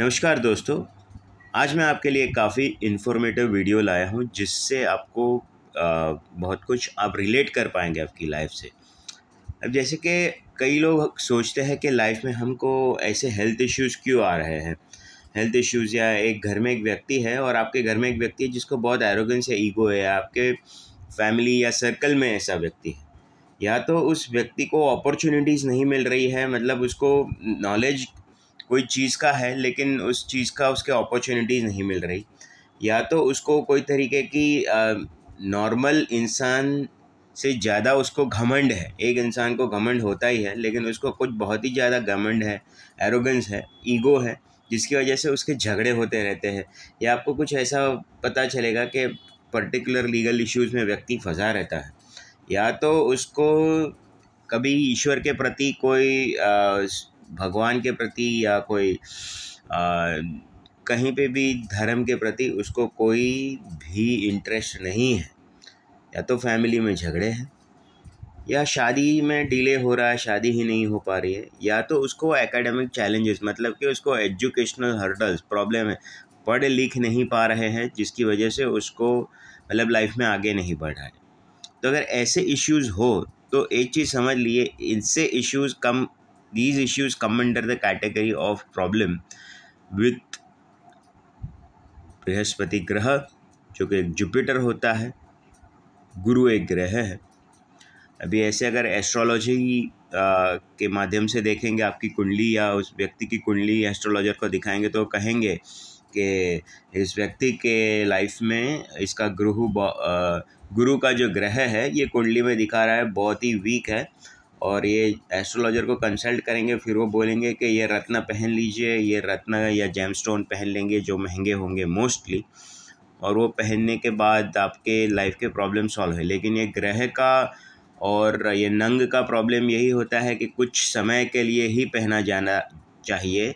नमस्कार दोस्तों आज मैं आपके लिए काफ़ी इन्फॉर्मेटिव वीडियो लाया हूँ जिससे आपको आ, बहुत कुछ आप रिलेट कर पाएंगे आपकी लाइफ से अब जैसे कि कई लोग सोचते हैं कि लाइफ में हमको ऐसे हेल्थ इश्यूज क्यों आ रहे हैं हेल्थ इश्यूज या एक घर में एक व्यक्ति है और आपके घर में एक व्यक्ति है जिसको बहुत एरोगेंस या ईगो है आपके फैमिली या सर्कल में ऐसा व्यक्ति है या तो उस व्यक्ति को अपॉर्चुनिटीज़ नहीं मिल रही है मतलब उसको नॉलेज कोई चीज़ का है लेकिन उस चीज़ का उसके अपॉर्चुनिटीज़ नहीं मिल रही या तो उसको कोई तरीके की नॉर्मल इंसान से ज़्यादा उसको घमंड है एक इंसान को घमंड होता ही है लेकिन उसको कुछ बहुत ही ज़्यादा घमंड है एरोगेंस है ईगो है जिसकी वजह से उसके झगड़े होते रहते हैं या आपको कुछ ऐसा पता चलेगा कि पर्टिकुलर लीगल इश्यूज़ में व्यक्ति फंसा रहता है या तो उसको कभी ईश्वर के प्रति कोई भगवान के प्रति या कोई आ, कहीं पे भी धर्म के प्रति उसको कोई भी इंटरेस्ट नहीं है या तो फैमिली में झगड़े हैं या शादी में डिले हो रहा है शादी ही नहीं हो पा रही है या तो उसको एकेडमिक चैलेंजेस मतलब कि उसको एजुकेशनल हर्डल्स प्रॉब्लम है पढ़ लिख नहीं पा रहे हैं जिसकी वजह से उसको मतलब लाइफ में आगे नहीं रहा है तो अगर ऐसे इश्यूज़ हो तो एक चीज़ समझ लिए इनसे issues come These issues come under the category of problem with Brihaspati ग्रह जो कि जुपिटर होता है गुरु एक ग्रह है अभी ऐसे अगर एस्ट्रोलॉजी के माध्यम से देखेंगे आपकी कुंडली या उस व्यक्ति की कुंडली एस्ट्रोलॉजर को दिखाएंगे तो कहेंगे कि इस व्यक्ति के लाइफ में इसका गुरु गुरु का जो ग्रह है ये कुंडली में दिखा रहा है बहुत ही वीक है और ये एस्ट्रोलॉजर को कंसल्ट करेंगे फिर वो बोलेंगे कि ये रत्न पहन लीजिए ये रत्न या जैम स्टोन पहन लेंगे जो महंगे होंगे मोस्टली और वो पहनने के बाद आपके लाइफ के प्रॉब्लम सॉल्व है लेकिन ये ग्रह का और ये नंग का प्रॉब्लम यही होता है कि कुछ समय के लिए ही पहना जाना चाहिए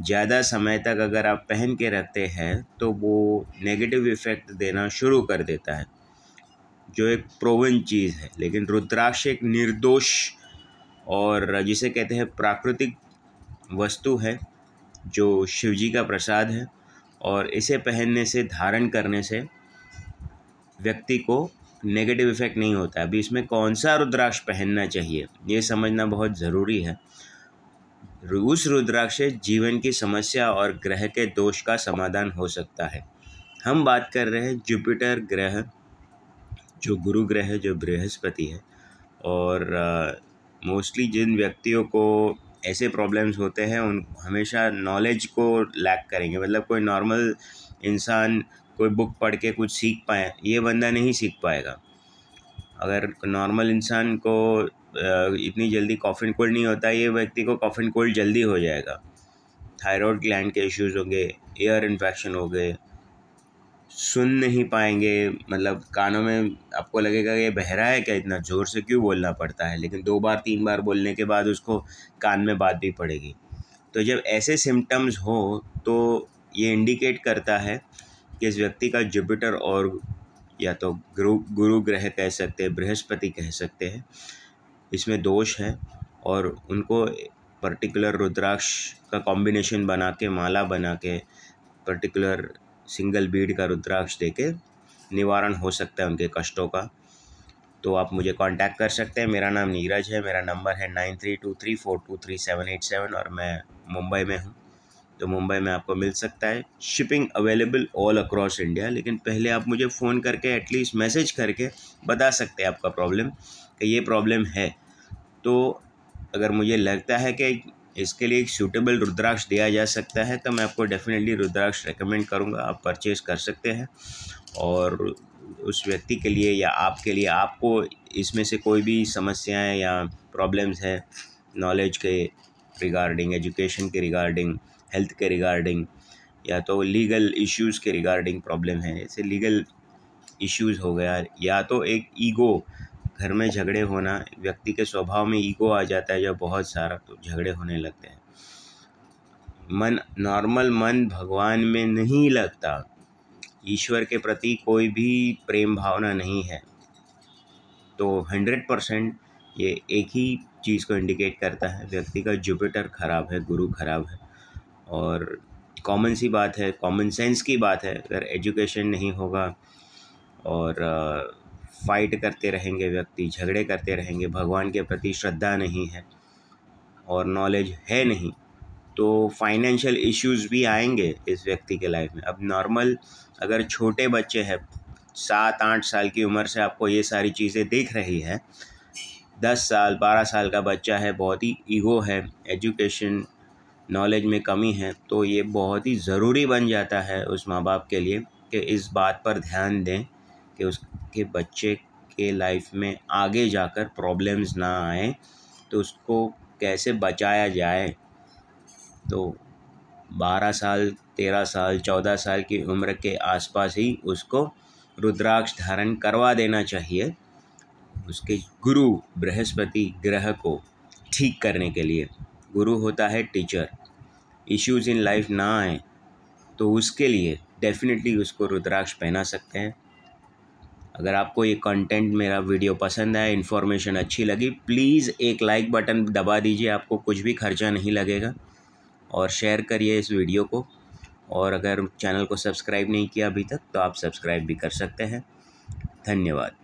ज़्यादा समय तक अगर आप पहन के रखते हैं तो वो नेगेटिव इफ़ेक्ट देना शुरू कर देता है जो एक प्रोवन चीज़ है लेकिन रुद्राक्ष एक निर्दोष और जिसे कहते हैं प्राकृतिक वस्तु है जो शिव जी का प्रसाद है और इसे पहनने से धारण करने से व्यक्ति को नेगेटिव इफ़ेक्ट नहीं होता अभी इसमें कौन सा रुद्राक्ष पहनना चाहिए ये समझना बहुत ज़रूरी है उस रुद्राक्ष से जीवन की समस्या और ग्रह के दोष का समाधान हो सकता है हम बात कर रहे हैं जुपिटर ग्रह जो गुरु ग्रह है जो बृहस्पति है और मोस्टली जिन व्यक्तियों को ऐसे प्रॉब्लम्स होते हैं उन हमेशा नॉलेज को लैक करेंगे मतलब कोई नॉर्मल इंसान कोई बुक पढ़ के कुछ सीख पाए ये बंदा नहीं सीख पाएगा अगर नॉर्मल इंसान को इतनी जल्दी कॉफिन एंड कोल्ड नहीं होता ये व्यक्ति को कॉफ़ एंड कोल्ड जल्दी हो जाएगा थायराइड ग्लैंड के इश्यूज़ होंगे एयर इन्फेक्शन हो गए सुन नहीं पाएंगे मतलब कानों में आपको लगेगा ये बहरा है क्या इतना ज़ोर से क्यों बोलना पड़ता है लेकिन दो बार तीन बार बोलने के बाद उसको कान में बात भी पड़ेगी तो जब ऐसे सिम्टम्स हो तो ये इंडिकेट करता है कि इस व्यक्ति का जुपिटर और या तो गुरु गुरु ग्रह कह सकते हैं बृहस्पति कह सकते हैं इसमें दोष है और उनको पर्टिकुलर रुद्राक्ष का कॉम्बिनेशन बना के माला बना के पर्टिकुलर सिंगल बीड का रुद्राक्ष देके निवारण हो सकता है उनके कष्टों का तो आप मुझे कांटेक्ट कर सकते हैं मेरा नाम नीरज है मेरा नंबर है nine three two three four two three seven eight seven और मैं मुंबई में हूँ तो मुंबई में आपको मिल सकता है shipping available all across India लेकिन पहले आप मुझे फ़ोन करके एटलीस्ट मैसेज करके बता सकते हैं आपका प्रॉब्लम कि ये प्रॉब्लम है तो अगर मुझे लगता है कि इसके लिए एक सूटेबल रुद्राक्ष दिया जा सकता है तो मैं आपको डेफिनेटली रुद्राक्ष रेकमेंड करूँगा आप परचेज़ कर सकते हैं और उस व्यक्ति के लिए या आपके लिए आपको इसमें से कोई भी समस्याएं या प्रॉब्लम्स हैं नॉलेज के रिगार्डिंग एजुकेशन के रिगार्डिंग हेल्थ के रिगार्डिंग या तो लीगल इश्यूज़ के रिगार्डिंग प्रॉब्लम है जैसे लीगल इश्यूज़ हो गया या तो एक ईगो घर में झगड़े होना व्यक्ति के स्वभाव में ईगो आ जाता है जब बहुत सारा तो झगड़े होने लगते हैं मन नॉर्मल मन भगवान में नहीं लगता ईश्वर के प्रति कोई भी प्रेम भावना नहीं है तो हंड्रेड परसेंट ये एक ही चीज़ को इंडिकेट करता है व्यक्ति का जुपिटर ख़राब है गुरु ख़राब है और कॉमन सी बात है कॉमन सेंस की बात है अगर एजुकेशन नहीं होगा और फाइट करते रहेंगे व्यक्ति झगड़े करते रहेंगे भगवान के प्रति श्रद्धा नहीं है और नॉलेज है नहीं तो फाइनेंशियल इश्यूज भी आएंगे इस व्यक्ति के लाइफ में अब नॉर्मल अगर छोटे बच्चे हैं सात आठ साल की उम्र से आपको ये सारी चीज़ें दिख रही है दस साल बारह साल का बच्चा है बहुत ही ईगो है एजुकेशन नॉलेज में कमी है तो ये बहुत ही ज़रूरी बन जाता है उस माँ बाप के लिए कि इस बात पर ध्यान दें कि उसके बच्चे के लाइफ में आगे जाकर प्रॉब्लम्स ना आए तो उसको कैसे बचाया जाए तो बारह साल तेरह साल चौदह साल की उम्र के आसपास ही उसको रुद्राक्ष धारण करवा देना चाहिए उसके गुरु बृहस्पति ग्रह को ठीक करने के लिए गुरु होता है टीचर इश्यूज इन लाइफ ना आए तो उसके लिए डेफिनेटली उसको रुद्राक्ष पहना सकते हैं अगर आपको ये कंटेंट मेरा वीडियो पसंद आया इन्फॉर्मेशन अच्छी लगी प्लीज़ एक लाइक बटन दबा दीजिए आपको कुछ भी खर्चा नहीं लगेगा और शेयर करिए इस वीडियो को और अगर चैनल को सब्सक्राइब नहीं किया अभी तक तो आप सब्सक्राइब भी कर सकते हैं धन्यवाद